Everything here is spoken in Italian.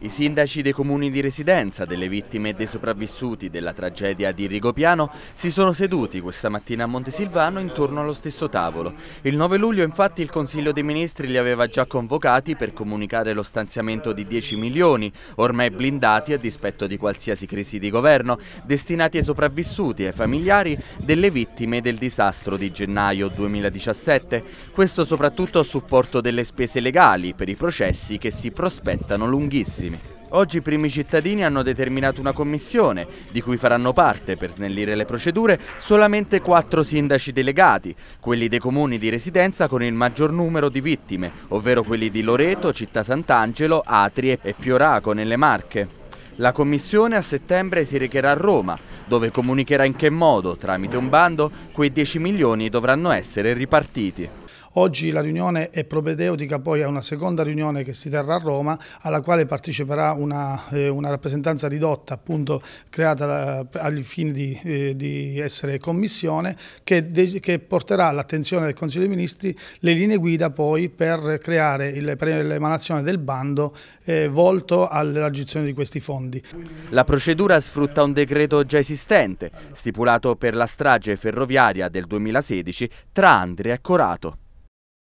I sindaci dei comuni di residenza delle vittime e dei sopravvissuti della tragedia di Rigopiano si sono seduti questa mattina a Montesilvano intorno allo stesso tavolo. Il 9 luglio infatti il Consiglio dei Ministri li aveva già convocati per comunicare lo stanziamento di 10 milioni, ormai blindati a dispetto di qualsiasi crisi di governo, destinati ai sopravvissuti e ai familiari delle vittime del disastro di gennaio 2017. Questo soprattutto a supporto delle spese legali per i processi che si prospettano lunghissimi. Oggi i primi cittadini hanno determinato una commissione, di cui faranno parte, per snellire le procedure, solamente quattro sindaci delegati, quelli dei comuni di residenza con il maggior numero di vittime, ovvero quelli di Loreto, Città Sant'Angelo, Atrie e Pioraco nelle Marche. La commissione a settembre si recherà a Roma, dove comunicherà in che modo, tramite un bando, quei 10 milioni dovranno essere ripartiti. Oggi la riunione è propedeutica poi a una seconda riunione che si terrà a Roma, alla quale parteciperà una, eh, una rappresentanza ridotta appunto creata eh, agli fini di, eh, di essere commissione che, de, che porterà all'attenzione del Consiglio dei Ministri le linee guida poi per creare l'emanazione del bando eh, volto all'aggiunzione di questi fondi. La procedura sfrutta un decreto già esistente, stipulato per la strage ferroviaria del 2016 tra Andria e Corato.